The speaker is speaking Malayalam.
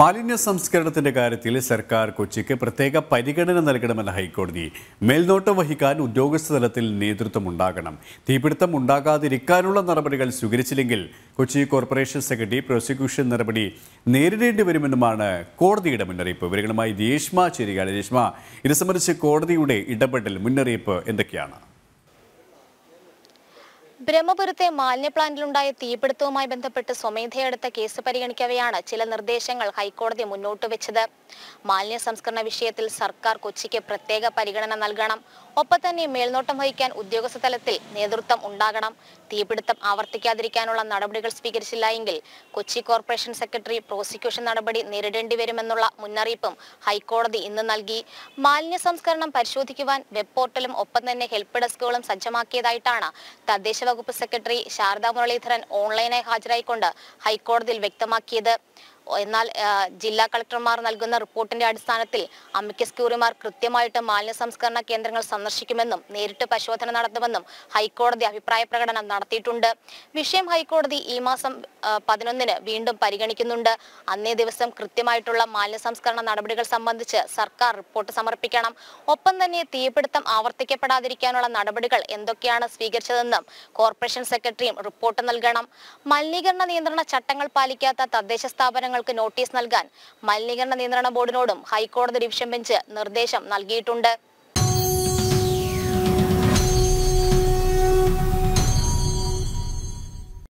മാലിന്യ സംസ്കരണത്തിന്റെ കാര്യത്തിൽ സർക്കാർ കൊച്ചിക്ക് പ്രത്യേക പരിഗണന നൽകണമെന്ന ഹൈക്കോടതി മേൽനോട്ടം വഹിക്കാൻ ഉദ്യോഗസ്ഥ തലത്തിൽ നേതൃത്വം ഉണ്ടാകണം തീപിടുത്തം ഉണ്ടാകാതിരിക്കാനുള്ള നടപടികൾ സ്വീകരിച്ചില്ലെങ്കിൽ കൊച്ചി കോർപ്പറേഷൻ സെക്രട്ടറി പ്രോസിക്യൂഷൻ നടപടി നേരിടേണ്ടി വരുമെന്നുമാണ് കോടതിയുടെ മുന്നറിയിപ്പ് വിവരങ്ങളുമായി രേഷ്മ ചേരുകയാണ് രേഷ്മ ഇത് സംബന്ധിച്ച് കോടതിയുടെ ഇടപെടൽ മുന്നറിയിപ്പ് എന്തൊക്കെയാണ് ബ്രഹ്മപുരത്തെ മാലിന്യ പ്ലാന്റിലുണ്ടായ തീപിടുത്തവുമായി ബന്ധപ്പെട്ട് സ്വമേധയെടുത്ത കേസ് പരിഗണിക്കവെയാണ് ചില നിർദ്ദേശങ്ങൾ ഹൈക്കോടതി മുന്നോട്ട് വെച്ചത് മാലിന്യ സംസ്കരണ വിഷയത്തിൽ സർക്കാർ കൊച്ചിക്ക് പ്രത്യേക പരിഗണന നൽകണം ഒപ്പം തന്നെ മേൽനോട്ടം വഹിക്കാൻ ഉദ്യോഗസ്ഥ തലത്തിൽ നേതൃത്വം ഉണ്ടാകണം തീപിടുത്തം ആവർത്തിക്കാതിരിക്കാനുള്ള നടപടികൾ സ്വീകരിച്ചില്ല എങ്കിൽ കൊച്ചി കോർപ്പറേഷൻ സെക്രട്ടറി പ്രോസിക്യൂഷൻ നടപടി നേരിടേണ്ടി വരുമെന്നുള്ള മുന്നറിയിപ്പും ഹൈക്കോടതി ഇന്ന് നൽകി മാലിന്യ സംസ്കരണം പരിശോധിക്കുവാൻ വെബ് പോർട്ടലും ഒപ്പം തന്നെ ഹെൽപ്പ് ഡെസ്കുകളും സജ്ജമാക്കിയതായിട്ടാണ് തദ്ദേശ വകുപ്പ് സെക്രട്ടറി ശാരദാ മുരളീധരൻ ഓൺലൈനായി ഹാജരായിക്കൊണ്ട് ഹൈക്കോടതിയിൽ വ്യക്തമാക്കിയത് എന്നാൽ ജില്ലാ കളക്ടർമാർ നൽകുന്ന റിപ്പോർട്ടിന്റെ അടിസ്ഥാനത്തിൽ അമിക്കസ് ക്യൂറിമാർ കൃത്യമായിട്ട് മാലിന്യ സംസ്കരണ കേന്ദ്രങ്ങൾ സന്ദർശിക്കുമെന്നും നേരിട്ട് പരിശോധന നടത്തുമെന്നും ഹൈക്കോടതി അഭിപ്രായ പ്രകടനം നടത്തിയിട്ടുണ്ട് വിഷയം ഹൈക്കോടതി ഈ മാസം പതിനൊന്നിന് വീണ്ടും പരിഗണിക്കുന്നുണ്ട് അന്നേ ദിവസം കൃത്യമായിട്ടുള്ള മാലിന്യ സംസ്കരണ നടപടികൾ സംബന്ധിച്ച് സർക്കാർ റിപ്പോർട്ട് സമർപ്പിക്കണം ഒപ്പം തന്നെ തീപിടുത്തം ആവർത്തിക്കപ്പെടാതിരിക്കാനുള്ള നടപടികൾ എന്തൊക്കെയാണ് സ്വീകരിച്ചതെന്നും കോർപ്പറേഷൻ സെക്രട്ടറിയും റിപ്പോർട്ട് നൽകണം മലിനീകരണ നിയന്ത്രണ ചട്ടങ്ങൾ പാലിക്കാത്ത തദ്ദേശ സ്ഥാപനങ്ങൾ സ്ഥാപനങ്ങൾക്ക് നോട്ടീസ് നൽകാൻ മലിനീകരണ നിയന്ത്രണ ബോർഡിനോടും ഹൈക്കോടതി ഡിവിഷൻ ബെഞ്ച് നിർദ്ദേശം നൽകിയിട്ടുണ്ട്